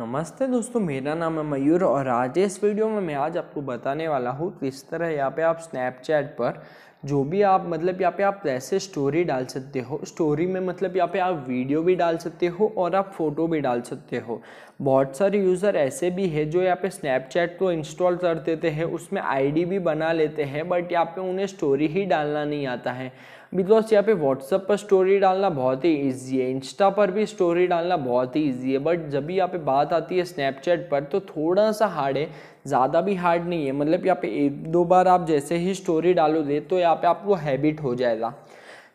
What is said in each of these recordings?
नमस्ते दोस्तों मेरा नाम है मयूर और आज इस वीडियो में मैं आज आपको बताने वाला हूँ किस तरह यहाँ पे आप स्नैपचैट पर जो भी आप मतलब यहाँ पे आप ऐसे स्टोरी डाल सकते हो स्टोरी में मतलब यहाँ पे आप वीडियो भी डाल सकते हो और आप फ़ोटो भी डाल सकते हो बहुत सारे यूज़र ऐसे भी है जो यहाँ पे स्नैपचैट को इंस्टॉल कर देते हैं उसमें आईडी भी बना लेते हैं बट यहाँ पे उन्हें स्टोरी ही डालना नहीं आता है बिकॉज यहाँ पे व्हाट्सअप पर स्टोरी डालना बहुत ही ईजी है इंस्टा पर भी स्टोरी डालना बहुत ही ईजी है बट जब भी यहाँ पे बात आती है स्नैपचैट पर तो थोड़ा सा हार्ड है ज़्यादा भी हार्ड नहीं है मतलब यहाँ पे एक दो बार आप जैसे ही स्टोरी डालोगे तो यहाँ पे आपको हैबिट हो जाएगा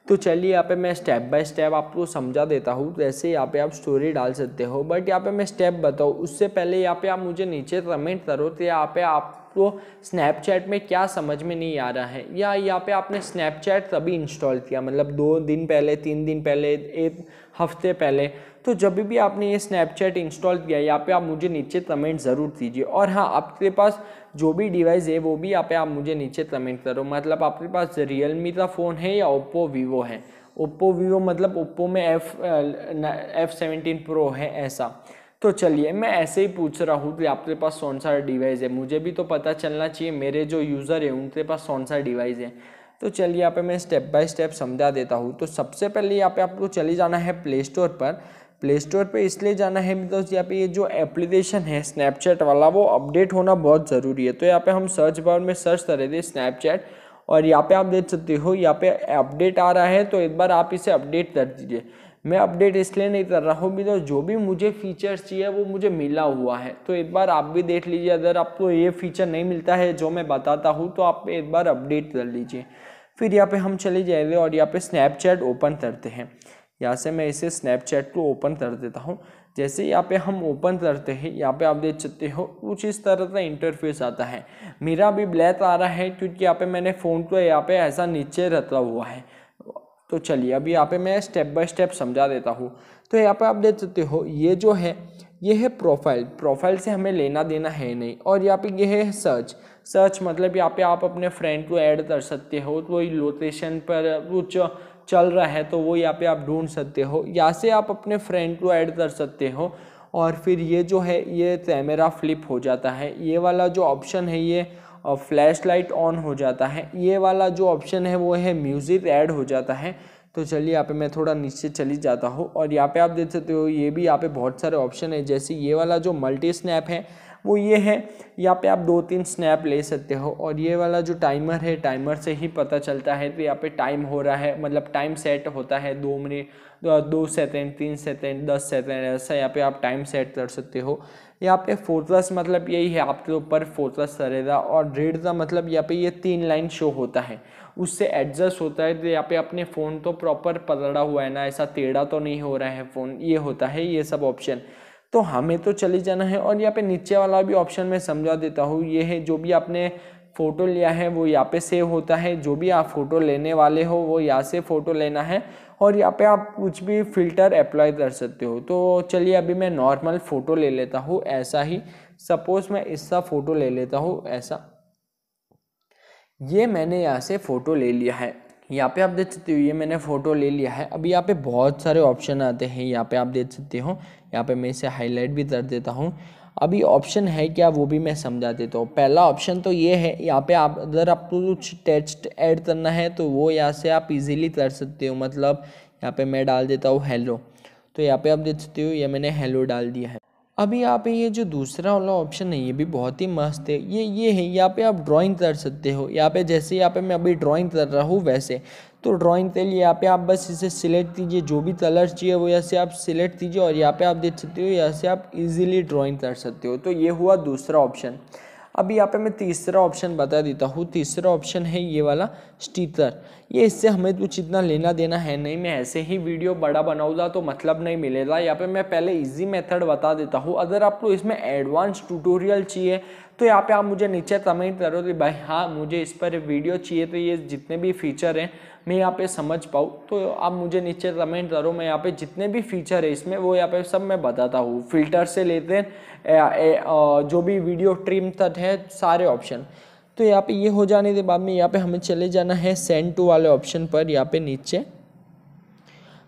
तो चलिए यहाँ पे मैं स्टेप बाय स्टेप आपको समझा देता हूँ वैसे यहाँ पे आप स्टोरी डाल सकते हो बट यहाँ पे मैं स्टेप बताऊँ उससे पहले यहाँ पे आप मुझे नीचे कमेंट करो तो यहाँ पे आप आपको स्नैपचैट में क्या समझ में नहीं आ रहा है या यहाँ पे आपने स्नैपचैट तभी इंस्टॉल किया मतलब दो दिन पहले तीन दिन पहले एक हफ्ते पहले तो जब भी आपने ये स्नैपचैट इंस्टॉल किया यहाँ पे आप मुझे नीचे कमेंट ज़रूर कीजिए और हाँ आपके पास जो भी डिवाइस है वो भी यहाँ पे आप मुझे नीचे कमेंट करो मतलब आपके पास रियलमी का फ़ोन है या ओप्पो वीवो है ओप्पो वीवो मतलब ओप्पो में एफ एफ सेवेंटीन प्रो है ऐसा तो चलिए मैं ऐसे ही पूछ रहा हूँ कि आपके पास कौन सा डिवाइस है मुझे भी तो पता चलना चाहिए मेरे जो यूज़र है उनके पास कौन सा डिवाइस है तो चलिए यहाँ पे मैं स्टेप बाय स्टेप समझा देता हूँ तो सबसे पहले यहाँ पे आपको चले जाना है प्ले स्टोर पर प्ले स्टोर पर इसलिए जाना है बिकॉज यहाँ पे ये जो एप्लीकेशन है स्नैपचैट वाला वो अपडेट होना बहुत ज़रूरी है तो यहाँ पे हम सर्च बार में सर्च कर रहे थे स्नैपचैट और यहाँ पे आप देख सकते हो यहाँ पे अपडेट आ रहा है तो एक बार आप इसे अपडेट कर दीजिए मैं अपडेट इसलिए नहीं कर रहा हूँ तो जो भी मुझे फीचर्स चाहिए वो मुझे मिला हुआ है तो एक बार आप भी देख लीजिए अगर आपको ये फीचर नहीं मिलता है जो मैं बताता हूँ तो आप एक बार अपडेट कर लीजिए फिर यहाँ पे हम चले जाएंगे और यहाँ पे स्नैपचैट ओपन करते हैं यहाँ से मैं इसे स्नैपचैट को ओपन कर देता हूँ जैसे यहाँ पे हम ओपन करते हैं यहाँ पे आप देख सकते हो कुछ इस तरह का इंटरफेस आता है मेरा भी ब्लैक आ रहा है क्योंकि यहाँ पे मैंने फ़ोन को यहाँ पे ऐसा नीचे रखा हुआ है तो चलिए अभी यहाँ पे मैं स्टेप बाय स्टेप समझा देता हूँ तो यहाँ पे आप देख सकते हो ये जो है ये है प्रोफाइल प्रोफाइल से हमें लेना देना है नहीं और यहाँ पे ये है सर्च सर्च मतलब यहाँ पे आप अपने फ्रेंड को ऐड कर सकते हो तो वही लोकेशन पर कुछ चल रहा है तो वो यहाँ पे आप ढूंढ सकते हो यहाँ से आप अपने फ्रेंड को ऐड कर सकते हो और फिर ये जो है ये कैमरा फ्लिप हो जाता है ये वाला जो ऑप्शन है ये फ्लैश लाइट ऑन हो जाता है ये वाला जो ऑप्शन है वो है म्यूज़िक ऐड हो जाता है तो चलिए यहाँ पे मैं थोड़ा नीचे चली जाता हूँ और यहाँ पे आप देख सकते हो ये भी यहाँ पे बहुत सारे ऑप्शन है जैसे ये वाला जो मल्टी स्नैप है वो ये है यहाँ पे आप दो तीन स्नैप ले सकते हो और ये वाला जो टाइमर है टाइमर से ही पता चलता है तो यहाँ पे टाइम हो रहा है मतलब टाइम सेट होता है दो मिनट दो सेकेंड तीन सेकेंड दस सेकेंड ऐसा यहाँ पे आप टाइम सेट कर सकते हो यहाँ पे फोर्थस मतलब यही है आपके ऊपर फोर्थस सरेदा और रेडजा मतलब यहाँ पे ये तीन लाइन शो होता है उससे एडजस्ट होता है तो यहाँ पे अपने फ़ोन तो प्रॉपर पलड़ा हुआ है ना ऐसा टेढ़ा तो नहीं हो रहा है फ़ोन ये होता है ये सब ऑप्शन तो हमें तो चले जाना है और यहाँ पे नीचे वाला भी ऑप्शन मैं समझा देता हूँ ये है जो भी आपने फ़ोटो लिया है वो यहाँ पे सेव होता है जो भी आप फ़ोटो लेने वाले हो वो यहाँ से फ़ोटो लेना है और यहाँ पे आप कुछ भी फिल्टर अप्लाई कर सकते हो तो चलिए अभी मैं नॉर्मल फ़ोटो ले लेता हूँ ऐसा ही सपोज़ मैं इसका फ़ोटो ले लेता हूँ ऐसा ये मैंने यहाँ से फ़ोटो ले लिया है यहाँ पे आप देख सकते हो ये मैंने फ़ोटो ले लिया है अभी यहाँ पे बहुत सारे ऑप्शन आते हैं यहाँ पे आप देख सकते हो यहाँ पे मैं इसे हाईलाइट भी कर देता हूँ अभी ऑप्शन है क्या वो भी मैं समझा देता हूँ पहला ऑप्शन तो ये है यहाँ पे आप अगर आपको कुछ टेक्स्ट ऐड करना है तो वो यहाँ से आप इजीली कर सकते हो मतलब यहाँ पे मैं डाल देता हूँ हेलो तो यहाँ पे आप देख सकते हो ये मैंने हेलो डाल दिया है अभी यहाँ पे ये जो दूसरा वाला ऑप्शन है ये भी बहुत ही मस्त है ये ये है यहाँ पे आप ड्राइंग कर सकते हो यहाँ पे जैसे यहाँ पे मैं अभी ड्राइंग कर रहा हूँ वैसे तो ड्राइंग के लिए यहाँ पे आप बस इसे सिलेक्ट कीजिए जो भी कलर चाहिए वो यहाँ से आप सिलेक्ट कीजिए और यहाँ पे आप देख सकते हो यहाँ से आप इजीली ड्राइंग कर सकते हो तो ये हुआ दूसरा ऑप्शन अब यहाँ पे मैं तीसरा ऑप्शन बता देता हूँ तीसरा ऑप्शन है ये वाला स्टीतर ये इससे हमें कुछ इतना लेना देना है नहीं मैं ऐसे ही वीडियो बड़ा बनाऊँगा तो मतलब नहीं मिलेगा यहाँ पे मैं पहले इजी मेथड बता देता हूँ अगर आपको इसमें एडवांस ट्यूटोरियल चाहिए तो यहाँ पे आप मुझे नीचे कमेंट करो कि भाई हाँ मुझे इस पर वीडियो चाहिए तो ये जितने भी फीचर हैं मैं यहाँ पे समझ पाऊँ तो आप मुझे नीचे कमेंट करो मैं यहाँ पे जितने भी फीचर है इसमें वो यहाँ पे सब मैं बताता हूँ फिल्टर से लेते हैं जो भी वीडियो ट्रिम तक है सारे ऑप्शन तो यहाँ पे ये हो जाने के बाद में यहाँ पे हमें चले जाना है सेंड टू वाले ऑप्शन पर यहाँ पे नीचे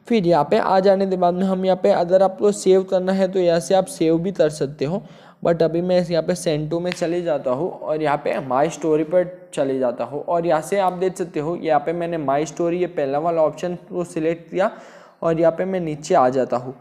फिर यहाँ पे आ जाने के बाद में हम यहाँ पे अगर आपको सेव करना है तो यहाँ से आप सेव भी कर सकते हो बट अभी मैं यहाँ पे सेंटू में चले जाता हूँ और यहाँ पे माई स्टोरी पर चले जाता हूँ और यहाँ से आप देख सकते हो यहाँ पे मैंने माई स्टोरी ये पहला वाला ऑप्शन को सिलेक्ट किया और यहाँ पे मैं नीचे आ जाता हूँ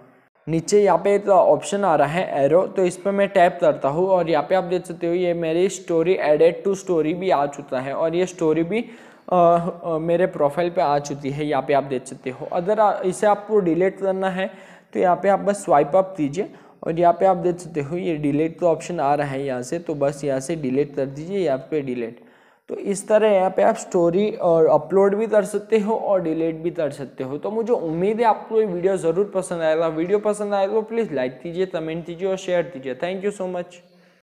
नीचे यहाँ पे एक ऑप्शन आ रहा है एरो तो इस पर मैं टैप करता हूँ और यहाँ पर आप देख सकते हो ये मेरी स्टोरी एडेड टू स्टोरी भी आ चुका है और ये स्टोरी भी आ, आ, मेरे प्रोफाइल पर आ चुकी है यहाँ पर आप देख सकते हो अगर इसे आपको डिलीट करना है तो यहाँ पे आप बस स्वाइप अप कीजिए और यहाँ पे आप देख सकते हो ये डिलीट का ऑप्शन आ रहा है यहाँ से तो बस यहाँ से डिलीट कर दीजिए यहाँ पे डिलीट तो इस तरह यहाँ पे आप स्टोरी और अपलोड भी कर सकते हो और डिलीट भी कर सकते हो तो मुझे उम्मीद है आपको ये वीडियो ज़रूर पसंद आएगा वीडियो पसंद आएगा तो प्लीज़ लाइक कीजिए कमेंट कीजिए और शेयर कीजिए थैंक यू सो मच